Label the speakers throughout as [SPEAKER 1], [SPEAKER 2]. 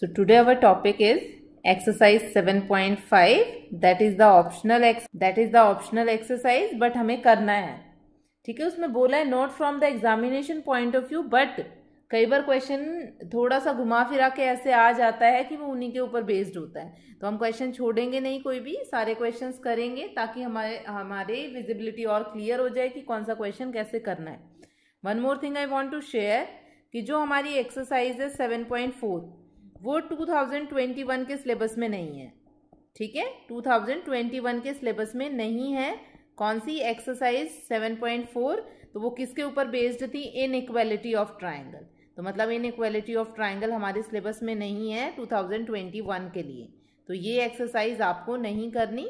[SPEAKER 1] So today our topic is exercise 7.5 that is the optional ex that is the optional exercise but हमें करना है ठीक है उसमें बोला है not from the examination point of view but कई बार क्वेश्चन थोड़ा सा घुमा फिरा के ऐसे आ जाता है कि वो उन्हीं के ऊपर बेस्ड होता है तो हम क्वेश्चन छोड़ेंगे नहीं कोई भी सारे क्वेश्चंस करेंगे ताकि हमारे हमारे विजिबिलिटी और क्लियर हो जाए कि कौन सा क्वेश्चन कैसे करना है one more thing I want to share कि जो हमारी एक्सरसाइज है सेवन पॉइंट फोर वो 2021 के सिलेबस में नहीं है ठीक है 2021 के सिलेबस में नहीं है कौन सी एक्सरसाइज 7.4 तो वो किसके ऊपर बेस्ड थी इन इक्वेलिटी ऑफ ट्राइंगल तो मतलब इन इक्वेलिटी ऑफ ट्राइंगल हमारे सिलेबस में नहीं है 2021 के लिए तो ये एक्सरसाइज आपको नहीं करनी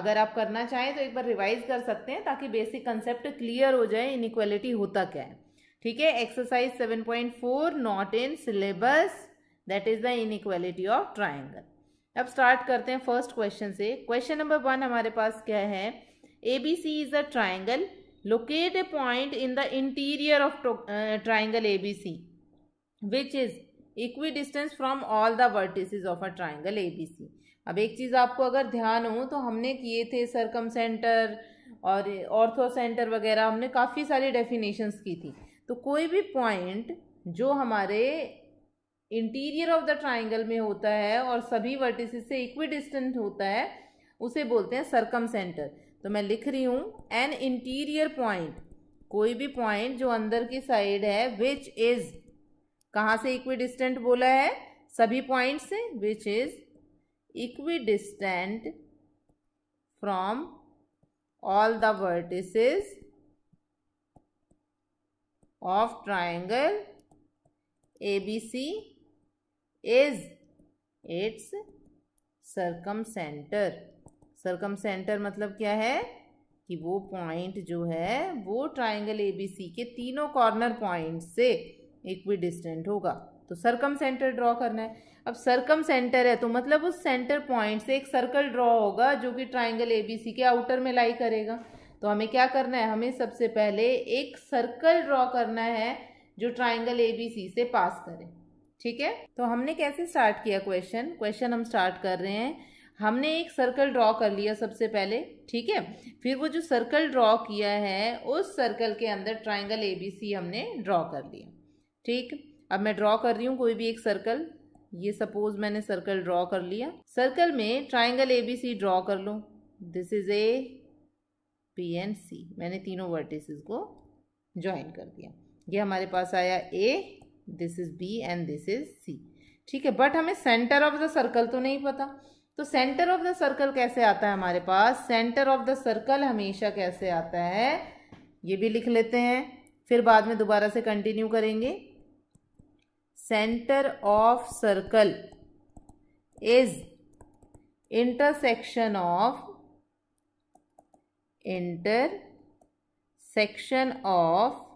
[SPEAKER 1] अगर आप करना चाहें तो एक बार रिवाइज कर सकते हैं ताकि बेसिक कंसेप्ट क्लियर हो जाए इन होता क्या है ठीक है exercise seven not in syllabus that is the inequality of triangle अब स्टार्ट करते हैं फर्स्ट क्वेश्चन से क्वेश्चन नंबर वन हमारे पास क्या है A B C is a triangle locate a point in the interior of triangle A B C which is equidistance from all the vertices of a triangle A B C अब एक चीज़ आपको अगर ध्यान हो तो हमने किए थे सरकम सेंटर और ऑर्थो सेंटर वगैरह हमने काफ़ी सारी डेफिनेशंस की थी तो कोई भी पॉइंट जो हमारे इंटीरियर ऑफ द ट्राइंगल में होता है और सभी वर्टिस से इक्वी डिस्टेंट होता है उसे बोलते हैं सरकम सेंटर तो मैं लिख रही हूँ एन इंटीरियर पॉइंट कोई भी पॉइंट जो अंदर की साइड है विच इज कहाँ से इक्वी डिस्टेंट बोला है सभी पॉइंट से which is equidistant from all the vertices of triangle A B C is its circumcentre circumcentre मतलब क्या है कि वो पॉइंट जो है वो ट्राइंगल ए बी सी के तीनों कॉर्नर पॉइंट से एक भी डिस्टेंट होगा तो सरकम सेंटर ड्रॉ करना है अब सरकम सेंटर है तो मतलब उस सेंटर पॉइंट से एक सर्कल ड्रॉ होगा जो कि ट्राइंगल ए बी सी के आउटर में लाई करेगा तो हमें क्या करना है हमें सबसे पहले एक सर्कल ड्रॉ करना है जो ट्राइंगल ए बी सी से पास करें ठीक है तो हमने कैसे स्टार्ट किया क्वेश्चन क्वेश्चन हम स्टार्ट कर रहे हैं हमने एक सर्कल ड्रॉ कर लिया सबसे पहले ठीक है फिर वो जो सर्कल ड्रॉ किया है उस सर्कल के अंदर ट्राइंगल ए बी सी हमने ड्रॉ कर लिया ठीक अब मैं ड्रॉ कर रही हूँ कोई भी एक सर्कल ये सपोज मैंने सर्कल ड्रॉ कर लिया सर्कल में triangle A B C draw कर लो this is A B and C मैंने तीनों वर्टिसेस को ज्वाइन कर दिया ये हमारे पास आया A this is B and this is C ठीक है बट हमें सेंटर ऑफ द सर्कल तो नहीं पता तो सेंटर ऑफ द सर्कल कैसे आता है हमारे पास सेंटर ऑफ द सर्कल हमेशा कैसे आता है ये भी लिख लेते हैं फिर बाद में दोबारा से कंटिन्यू करेंगे centre of circle is intersection of intersection of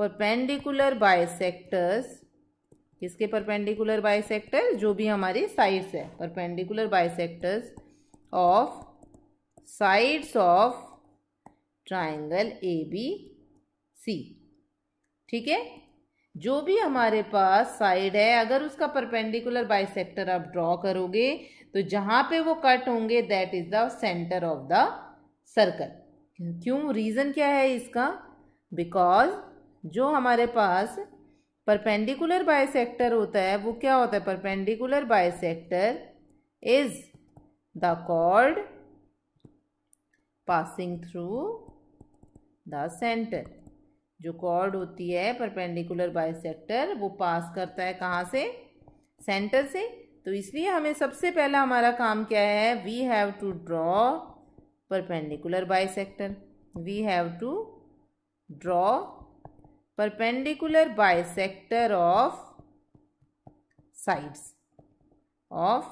[SPEAKER 1] perpendicular bisectors किसके परपेंडिकुलर बाइसेक्टर जो भी हमारी साइड्स है perpendicular bisectors of sides of triangle A B C ठीक है जो भी हमारे पास साइड है अगर उसका परपेंडिकुलर बायसेक्टर आप ड्रॉ करोगे तो जहाँ पे वो कट होंगे that is the centre of the circle क्यों रीज़न क्या है इसका बिकॉज जो हमारे पास परपेंडिकुलर बायसेक्टर होता है वो क्या होता है perpendicular bisector is the chord passing through the centre जो कॉर्ड होती है परपेंडिकुलर बायसेक्टर वो पास करता है कहाँ से सेंटर से तो इसलिए हमें सबसे पहला हमारा काम क्या है we have to draw perpendicular bisector we have to draw perpendicular bisector of sides of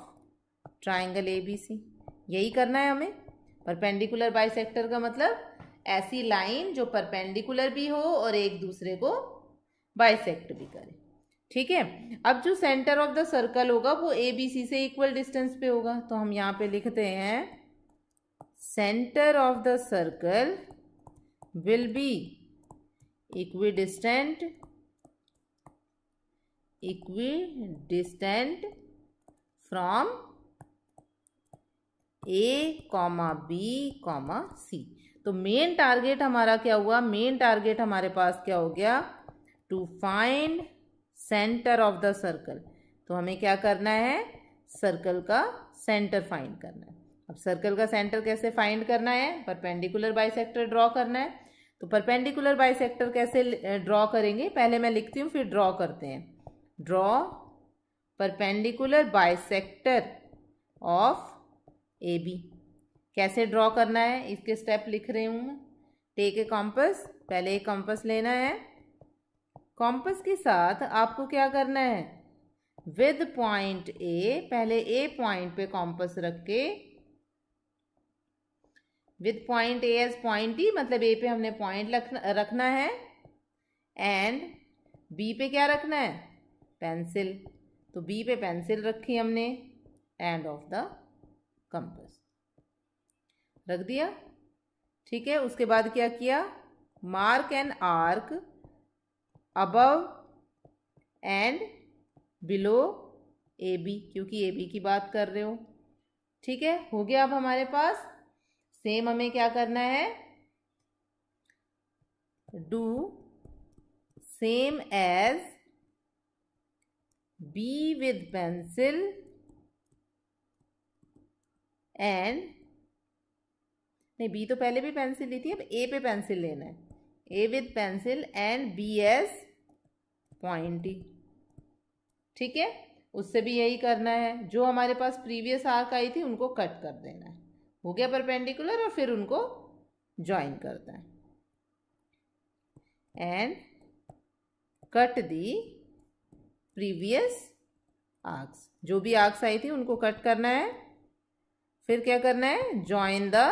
[SPEAKER 1] triangle ABC यही करना है हमें परपेंडिकुलर बाइसेक्टर का मतलब ऐसी लाइन जो परपेंडिकुलर भी हो और एक दूसरे को बाइसेक्ट भी करे ठीक है अब जो सेंटर ऑफ द सर्कल होगा वो ए बी सी से इक्वल डिस्टेंस पे होगा तो हम यहाँ पे लिखते हैं centre of the circle will be equidistant equidistant from A comma B comma C तो मेन टारगेट हमारा क्या हुआ मेन टारगेट हमारे पास क्या हो गया to find centre of the circle तो हमें क्या करना है सर्कल का सेंटर फाइंड करना है अब सर्कल का सेंटर कैसे फाइंड करना है परपेंडिकुलर बाइसेक्टर ड्रॉ करना है तो परपेंडिकुलर बाइसेक्टर कैसे ड्रॉ करेंगे पहले मैं लिखती हूँ फिर ड्रॉ करते हैं draw perpendicular bisector of A B कैसे ड्रॉ करना है इसके स्टेप लिख रही हूँ मैं टेक ए कॉम्पस पहले एक कॉम्पस लेना है कॉम्पस के साथ आपको क्या करना है विद पॉइंट ए पहले ए पॉइंट पे कॉम्पस रख के with point A as point E मतलब ए पे हमने पॉइंट रखना है एंड बी पे क्या रखना है पेंसिल तो बी पे पेंसिल रखी हमने एंड ऑफ द कंपस रख दिया ठीक है उसके बाद क्या किया mark an arc above and below A B क्योंकि ए बी की बात कर रहे हो ठीक है हो गया अब हमारे पास सेम हमें क्या करना है do same as B with pencil and नहीं बी तो पहले भी पेंसिल ली थी अब ए पे पेंसिल लेना है A with pencil and B as pointy ठीक है उससे भी यही करना है जो हमारे पास प्रीवियस आर्क आई थी उनको कट कर देना है हो गया परपेंडिकुलर और फिर उनको ज्वाइन करता है and cut the previous arcs जो भी आर्क्स आई थी उनको कट करना है फिर क्या करना है join the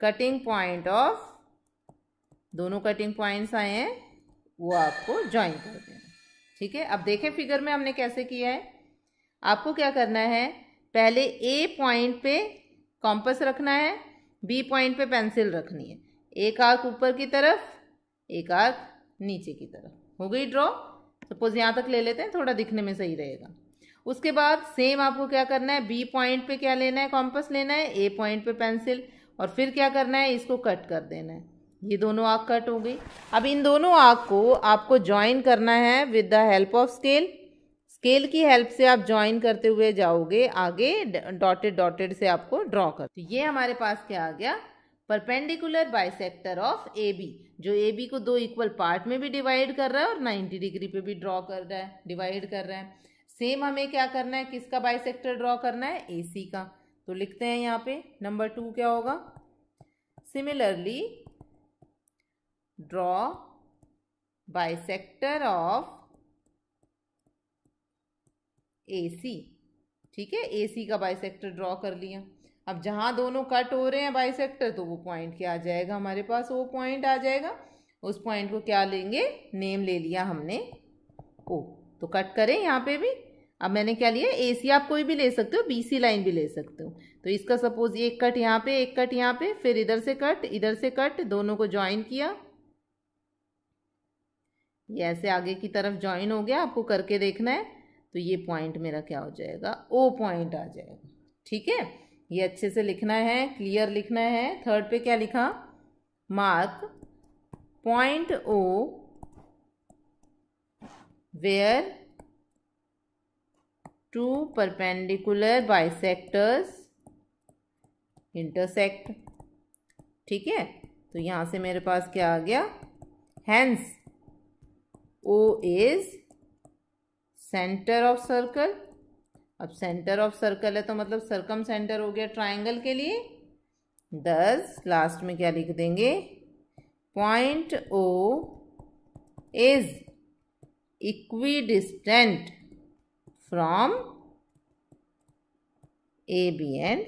[SPEAKER 1] cutting point of दोनों कटिंग पॉइंट्स आए हैं वो आपको ज्वाइन कर देना ठीक है अब देखें फिगर में हमने कैसे किया है आपको क्या करना है पहले ए पॉइंट पे कॉम्पस रखना है बी पॉइंट पे पेंसिल रखनी है एक आर्क ऊपर की तरफ एक आर्क नीचे की तरफ हो गई ड्रॉ सपोज यहाँ तक ले लेते हैं थोड़ा दिखने में सही रहेगा उसके बाद सेम आपको क्या करना है बी पॉइंट पे क्या लेना है कॉम्पस लेना है ए पॉइंट पे पेंसिल और फिर क्या करना है इसको कट कर देना है ये दोनों आग कट हो गई अब इन दोनों आग को आपको ज्वाइन करना है with the help of scale scale की हेल्प से आप ज्वाइन करते हुए जाओगे आगे डॉटेड डॉटेड से आपको ड्रॉ कर तो ये हमारे पास क्या आ गया perpendicular bisector of A B जो ए बी को दो इक्वल पार्ट में भी डिवाइड कर रहा है और 90 डिग्री पे भी ड्रॉ कर रहा है डिवाइड कर रहा है सेम हमें क्या करना है किसका बाइसेक्टर ड्रॉ करना है ए सी का तो लिखते हैं यहाँ पे नंबर टू क्या होगा similarly draw bisector of A C ठीक है ए सी का बाइसेक्टर ड्रॉ कर लिया अब जहाँ दोनों कट हो रहे हैं बाइसेक्टर तो वो पॉइंट क्या आ जाएगा हमारे पास वो पॉइंट आ जाएगा उस पॉइंट को क्या लेंगे नेम ले लिया हमने ओ तो कट करें यहाँ पे भी अब मैंने क्या लिया ए सी आप कोई भी ले सकते हो बी सी लाइन भी ले सकते हो तो इसका सपोज एक कट यहाँ पे एक कट यहाँ पे फिर इधर से कट इधर से कट दोनों को ज्वाइन किया ये ऐसे आगे की तरफ ज्वाइन हो गया आपको करके देखना है तो ये पॉइंट मेरा क्या हो जाएगा ओ पॉइंट आ जाएगा ठीक है ये अच्छे से लिखना है क्लियर लिखना है थर्ड पे क्या लिखा mark point O where two perpendicular bisectors intersect ठीक है तो यहां से मेरे पास क्या आ गया hence O is centre of circle अब सेंटर ऑफ सर्कल है तो मतलब सर्कम सेंटर हो गया ट्राइंगल के लिए दस लास्ट में क्या लिख देंगे point O is equidistant from A B and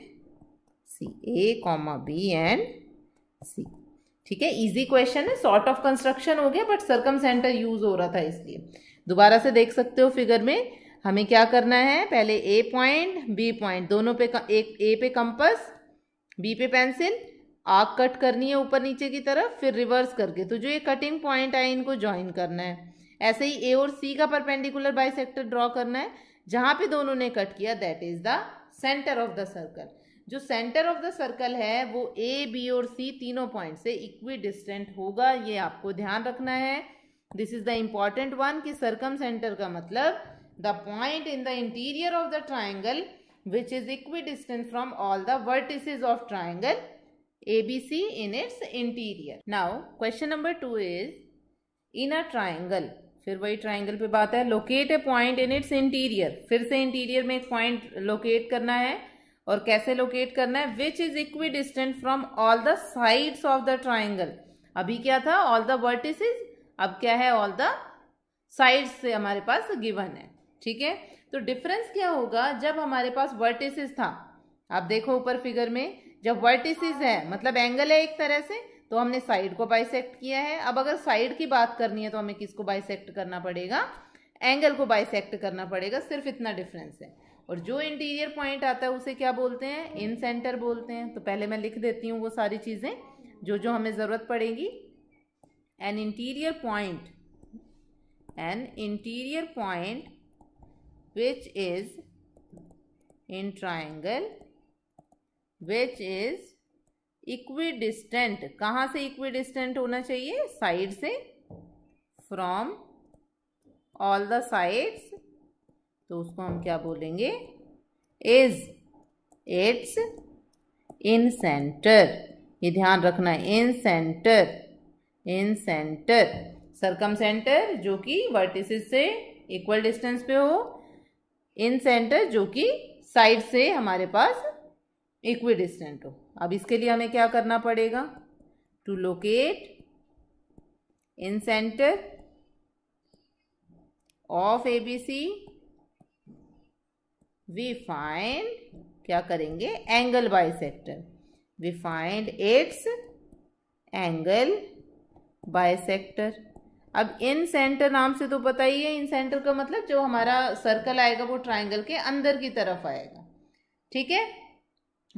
[SPEAKER 1] C A comma B and C ठीक है इजी क्वेश्चन है सॉर्ट ऑफ कंस्ट्रक्शन हो गया बट सर्कम सेंटर यूज हो रहा था इसलिए दोबारा से देख सकते हो फिगर में हमें क्या करना है पहले ए पॉइंट बी पॉइंट दोनों पे एक ए पे कंपस बी पे पेंसिल आग कट करनी है ऊपर नीचे की तरफ फिर रिवर्स करके तो जो ये कटिंग पॉइंट आए इनको ज्वाइन करना है ऐसे ही ए और सी का परपेंडिकुलर सेक्टर ड्रॉ करना है जहाँ पे दोनों ने कट किया that is the centre of the circle जो सेंटर ऑफ द सर्कल है वो ए बी और सी तीनों पॉइंट से इक्वी डिस्टेंट होगा ये आपको ध्यान रखना है this is the important one कि सरकम सेंटर का मतलब the point in the interior of the triangle which is equidistance from all the vertices of triangle A B C in its interior now question number two is in a triangle फिर वही triangle पे बात है locate a point in its interior फिर से interior में एक point locate करना है और कैसे लोकेट करना है which is equidistant from all the sides of the triangle अभी क्या था ऑल द वर्टिस अब क्या है ऑल द साइड से हमारे पास गिवन है ठीक है तो डिफरेंस क्या होगा जब हमारे पास वर्टिसेस था आप देखो ऊपर फिगर में जब वर्टिसेस है मतलब एंगल है एक तरह से तो हमने साइड को बाइसेक्ट किया है अब अगर साइड की बात करनी है तो हमें किसको बाइसेक्ट करना पड़ेगा एंगल को बाइसेक्ट करना पड़ेगा सिर्फ इतना डिफरेंस है और जो इंटीरियर पॉइंट आता है उसे क्या बोलते हैं इन सेंटर बोलते हैं तो पहले मैं लिख देती हूँ वो सारी चीज़ें जो जो हमें ज़रूरत पड़ेगी an interior point point interior point which is in triangle which is equidistant कहाँ से इक्वी डिस्टेंट होना चाहिए साइड से फ्रॉम ऑल द साइड्स तो उसको हम क्या बोलेंगे इज इट्स इन सेंटर ये ध्यान रखना है incentre incentre circumcentre जो कि वर्टिसेस से इक्वल डिस्टेंस पे हो इन सेंटर जो कि साइड से हमारे पास इक्वी डिस्टेंट हो अब इसके लिए हमें क्या करना पड़ेगा to locate incentre of A B C we find क्या करेंगे angle bisector we find its angle bisector अब इन सेंटर नाम से तो पता ही है इन सेंटर का मतलब जो हमारा सर्कल आएगा वो ट्राइंगल के अंदर की तरफ आएगा ठीक है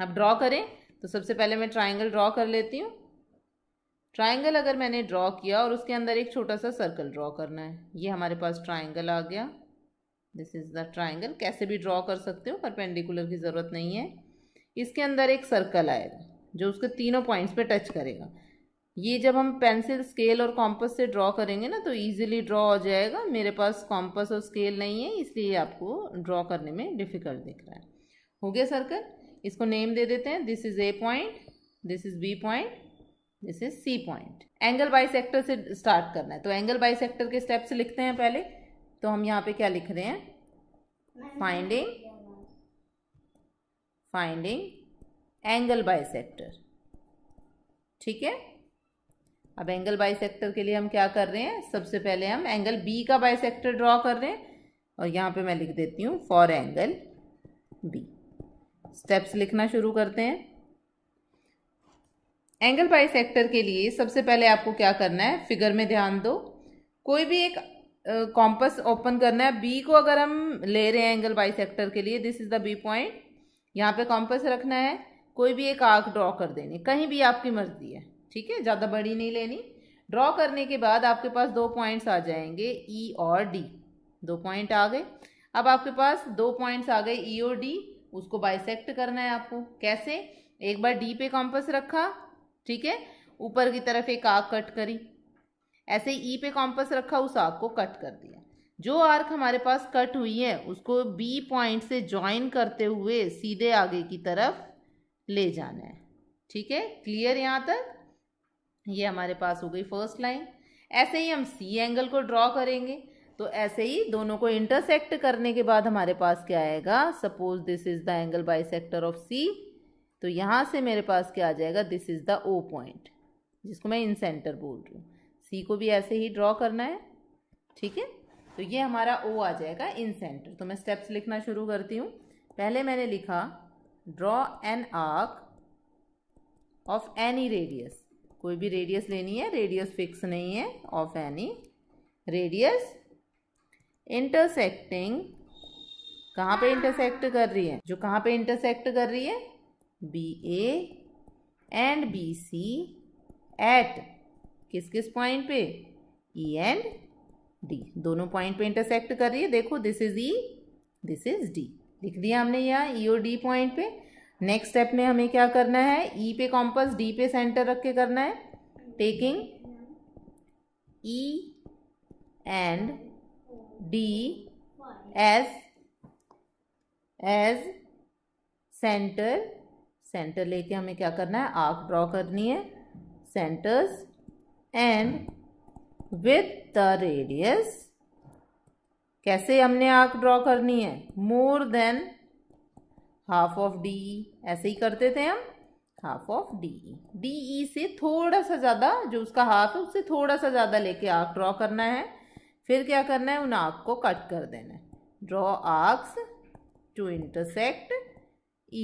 [SPEAKER 1] अब ड्रॉ करें तो सबसे पहले मैं ट्राइंगल ड्रॉ कर लेती हूँ ट्राइंगल अगर मैंने ड्रॉ किया और उसके अंदर एक छोटा सा सर्कल ड्रॉ करना है ये हमारे पास ट्राइंगल आ गया दिस इज़ द ट्राइंगल कैसे भी ड्रॉ कर सकते हो पर पेंडिकुलर की ज़रूरत नहीं है इसके अंदर एक सर्कल आएगा जो उसके तीनों पॉइंट्स पे टच करेगा ये जब हम पेंसिल स्केल और कॉम्पस से ड्रॉ करेंगे ना तो ईजिली ड्रॉ हो जाएगा मेरे पास कॉम्पस और स्केल नहीं है इसलिए आपको ड्रॉ करने में डिफ़िकल्ट दिख रहा है हो गया सर्कल इसको नेम दे देते हैं this is A point this is B point this is C point angle B से स्टार्ट करना है तो एंगल सेक्टर के स्टेप्स लिखते हैं पहले तो हम यहाँ पे क्या लिख रहे हैं फाइंडिंग फाइंडिंग एंगल बाई ठीक है अब एंगल बाइसेक्टर के लिए हम क्या कर रहे हैं सबसे पहले हम एंगल बी का बाइसेक्टर ड्रॉ कर रहे हैं और यहाँ पे मैं लिख देती हूँ फॉर एंगल बी स्टेप्स लिखना शुरू करते हैं एंगल बाइसेक्टर के लिए सबसे पहले आपको क्या करना है फिगर में ध्यान दो कोई भी एक कॉम्पस ओपन करना है बी को अगर हम ले रहे हैं एंगल बाइसेक्टर के लिए this is the B point यहाँ पे कॉम्पस रखना है कोई भी एक आर्क ड्रॉ कर देनी कहीं भी आपकी मर्जी है ठीक है ज़्यादा बड़ी नहीं लेनी ड्रॉ करने के बाद आपके पास दो पॉइंट्स आ जाएंगे ई e और डी दो पॉइंट आ गए अब आपके पास दो पॉइंट्स आ गए ई e और डी उसको बाइसेक्ट करना है आपको कैसे एक बार डी पे कॉम्पस रखा ठीक है ऊपर की तरफ एक आग कट करी ऐसे ई e पे कॉम्पस रखा उस आग को कट कर दिया जो आर्क हमारे पास कट हुई है उसको बी पॉइंट से ज्वाइन करते हुए सीधे आगे की तरफ ले जाना है ठीक है क्लियर यहाँ तक ये हमारे पास हो गई फर्स्ट लाइन ऐसे ही हम सी एंगल को ड्रॉ करेंगे तो ऐसे ही दोनों को इंटरसेक्ट करने के बाद हमारे पास क्या आएगा suppose this is the angle sector bisector of C यहाँ से मेरे पास क्या आ जाएगा this is the O point जिसको मैं इन सेंटर बोल रही हूँ सी को भी ऐसे ही ड्रॉ करना है ठीक है तो ये हमारा ओ आ जाएगा इन सेंटर तो मैं स्टेप्स लिखना शुरू करती हूँ पहले मैंने लिखा draw an arc of any radius कोई भी रेडियस लेनी है रेडियस फिक्स नहीं है ऑफ एनी रेडियस इंटरसेक्टिंग कहाँ पे इंटरसेक्ट कर रही है जो कहाँ पे इंटरसेक्ट कर रही है B A and B C at किस किस पॉइंट पे ई एंड डी दोनों पॉइंट पे इंटरसेक्ट कर रही है देखो this is E this is D लिख दिया हमने यहाँ ई e और डी पॉइंट पे नेक्स्ट स्टेप में हमें क्या करना है ई e पे कॉम्पस डी पे सेंटर रख के करना है taking E and D as एज सेंटर सेंटर लेके हमें क्या करना है आर्क ड्रॉ करनी है centres and with the radius कैसे हमने आर्क ड्रॉ करनी है more than half of D E ऐसे ही करते थे हम half of D E D E से थोड़ा सा ज़्यादा जो उसका हाफ है उससे थोड़ा सा ज़्यादा लेके आर्क ड्रॉ करना है फिर क्या करना है उन आर्क को कट कर देना है draw arcs to intersect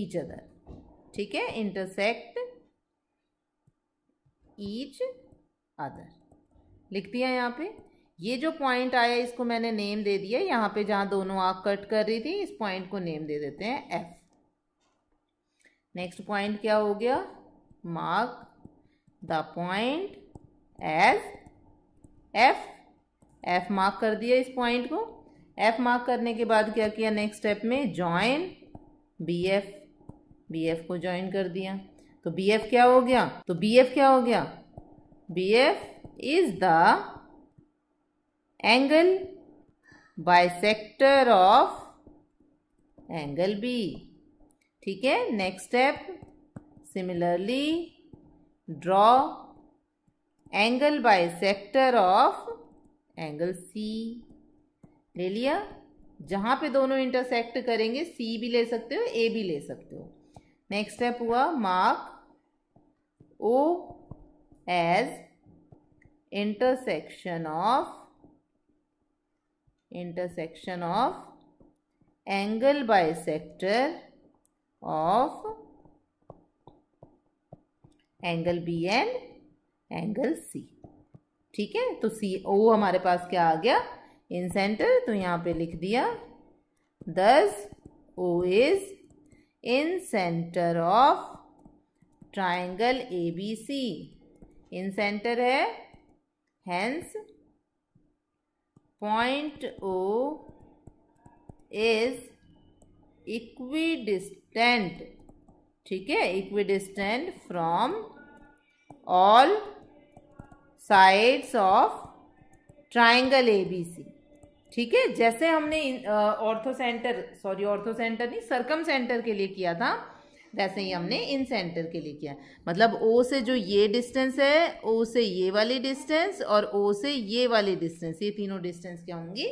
[SPEAKER 1] each other ठीक है इंटरसेक्ट ईच अदर लिख दिया यहाँ पे ये जो पॉइंट आया इसको मैंने नेम दे दिया यहाँ पे जहाँ दोनों आग कट कर रही थी इस पॉइंट को नेम दे देते हैं एफ नेक्स्ट पॉइंट क्या हो गया mark the point as F F mark कर दिया इस पॉइंट को एफ मार्क करने के बाद क्या किया नेक्स्ट स्टेप में join B F B F को ज्वाइन कर दिया तो बी एफ क्या हो गया तो बी एफ क्या हो गया B F is the angle sector of angle B ठीक है next step similarly draw angle bisector of angle C ले लिया जहाँ पे दोनों इंटरसेक्ट करेंगे सी भी ले सकते हो ए भी ले सकते हो नेक्स्ट स्टेप हुआ mark O as intersection of intersection of angle bisector of angle B and angle C ठीक है तो सी ओ हमारे पास क्या आ गया इन सेंटर तो यहां पे लिख दिया thus O is incentre of triangle A B C incentre है hence point O is equidistant ठीक है equidistant from all sides of triangle A B C ठीक है जैसे हमने orthocentre sorry orthocentre नहीं सरकम centre के लिए किया था वैसे ही हमने इन सेंटर के लिए किया मतलब ओ से जो ये डिस्टेंस है ओ से ये वाली डिस्टेंस और ओ से ये वाली डिस्टेंस ये तीनों डिस्टेंस क्या होंगी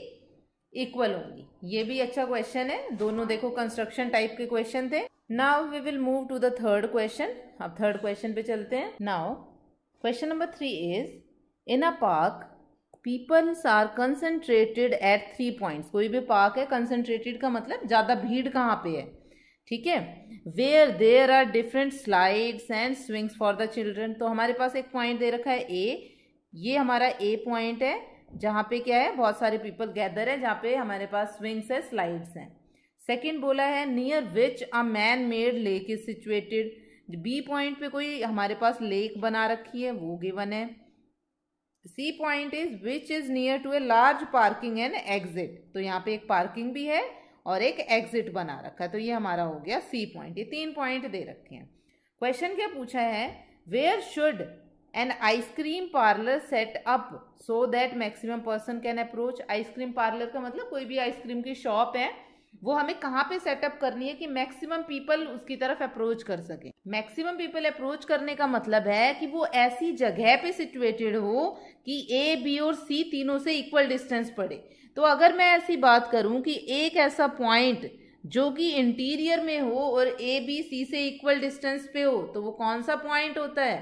[SPEAKER 1] इक्वल होंगी ये भी अच्छा क्वेश्चन है दोनों देखो कंस्ट्रक्शन टाइप के क्वेश्चन थे now we will move to the third question अब थर्ड क्वेश्चन पे चलते हैं now question number three is in a park peoples are concentrated at three points कोई भी पार्क है कंसनट्रेटेड का मतलब ज़्यादा भीड़ कहाँ पे है ठीक है where there are different slides and swings for the children तो हमारे पास एक पॉइंट दे रखा है ए ये हमारा ए पॉइंट है जहाँ पे क्या है बहुत सारे पीपल गैदर है जहाँ पे हमारे पास स्विंग्स है स्लाइड्स हैं सेकेंड बोला है near which a man made lake is situated B point पे कोई हमारे पास लेक बना रखी है वो गिवन है C point is which is near to a large parking and exit तो यहाँ पे एक पार्किंग भी है और एक एग्जिट बना रखा है तो ये हमारा हो गया सी पॉइंट ये तीन पॉइंट दे रखे हैं क्वेश्चन क्या पूछा है where should an ice cream parlor set up so that maximum person can approach ice cream parlor का मतलब कोई भी ice cream की shop है वो हमें कहाँ पे सेटअप करनी है कि मैक्सिमम पीपल उसकी तरफ अप्रोच कर सके मैक्सिमम पीपल अप्रोच करने का मतलब है कि वो ऐसी जगह पे सिचुएटेड हो कि ए बी और सी तीनों से इक्वल डिस्टेंस पड़े तो अगर मैं ऐसी बात करूं कि एक ऐसा पॉइंट जो कि इंटीरियर में हो और ए बी सी से इक्वल डिस्टेंस पे हो तो वो कौन सा पॉइंट होता है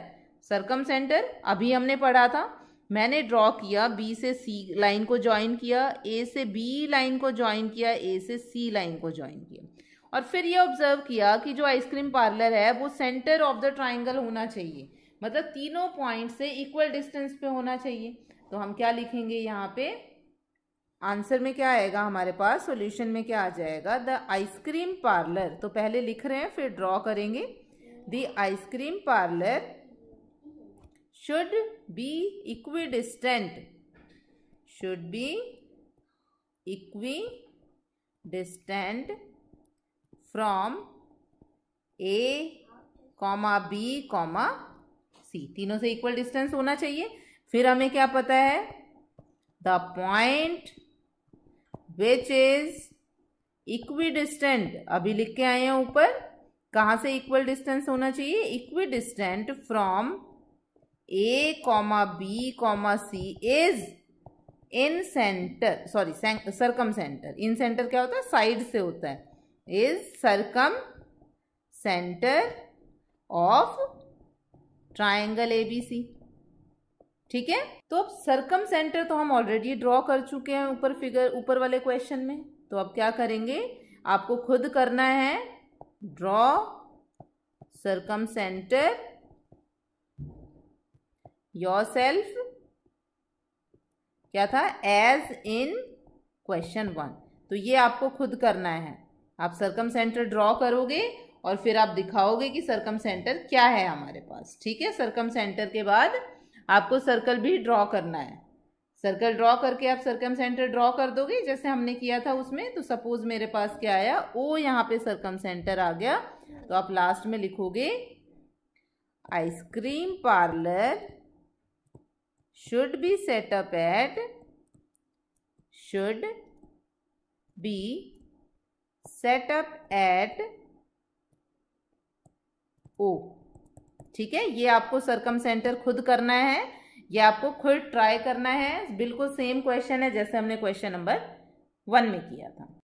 [SPEAKER 1] सरकम सेंटर अभी हमने पढ़ा था मैंने ड्रॉ किया बी से सी लाइन को ज्वाइन किया ए से बी लाइन को ज्वाइन किया ए से सी लाइन को ज्वाइन किया और फिर ये ऑब्जर्व किया कि जो आइसक्रीम पार्लर है वो सेंटर ऑफ द ट्राइंगल होना चाहिए मतलब तीनों पॉइंट से इक्वल डिस्टेंस पे होना चाहिए तो हम क्या लिखेंगे यहाँ पे आंसर में क्या आएगा हमारे पास सॉल्यूशन में क्या आ जाएगा द आइसक्रीम पार्लर तो पहले लिख रहे हैं फिर ड्रॉ करेंगे the ice cream parlour should be equidistant should be equidistant from a comma B comma C तीनों से इक्वल डिस्टेंस होना चाहिए फिर हमें क्या पता है the point which is equidistant अभी लिख के आए हैं ऊपर कहाँ से इक्वल डिस्टेंस होना चाहिए equidistant from A comma B comma C is incentre sorry circumcentre incentre क्या होता है साइड से होता है is centre of triangle A B C ठीक है तो अब सरकम सेंटर तो हम ऑलरेडी ड्रॉ कर चुके हैं ऊपर फिगर ऊपर वाले क्वेश्चन में तो अब क्या करेंगे आपको खुद करना है ड्रॉ सर्कम सेंटर योरसेल्फ क्या था एज इन क्वेश्चन वन तो ये आपको खुद करना है आप सरकम सेंटर ड्रॉ करोगे और फिर आप दिखाओगे कि सरकम सेंटर क्या है हमारे पास ठीक है सरकम सेंटर के बाद आपको सर्कल भी ड्रॉ करना है सर्कल ड्रॉ करके आप सर्कम सेंटर ड्रॉ कर दोगे जैसे हमने किया था उसमें तो सपोज मेरे पास क्या आया ओ यहाँ पे सरकम सेंटर आ गया तो आप लास्ट में लिखोगे ice cream parlour should be set up at should be set up at O ठीक है ये आपको सरकम सेंटर खुद करना है ये आपको खुद ट्राई करना है बिल्कुल सेम क्वेश्चन है जैसे हमने क्वेश्चन नंबर वन में किया था